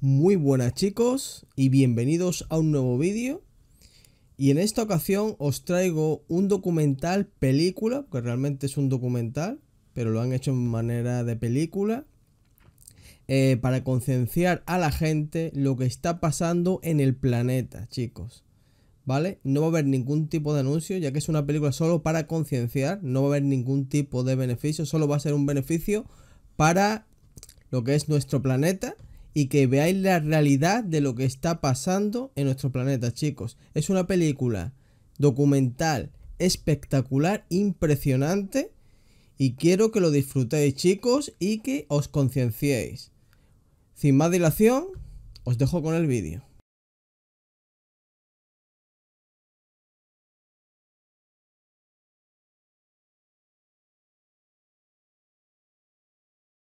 Muy buenas chicos y bienvenidos a un nuevo vídeo y en esta ocasión os traigo un documental película, que realmente es un documental, pero lo han hecho en manera de película, eh, para concienciar a la gente lo que está pasando en el planeta chicos. ¿Vale? No va a haber ningún tipo de anuncio, ya que es una película solo para concienciar, no va a haber ningún tipo de beneficio, solo va a ser un beneficio para lo que es nuestro planeta y que veáis la realidad de lo que está pasando en nuestro planeta, chicos. Es una película documental espectacular, impresionante y quiero que lo disfrutéis, chicos, y que os concienciéis. Sin más dilación, os dejo con el vídeo.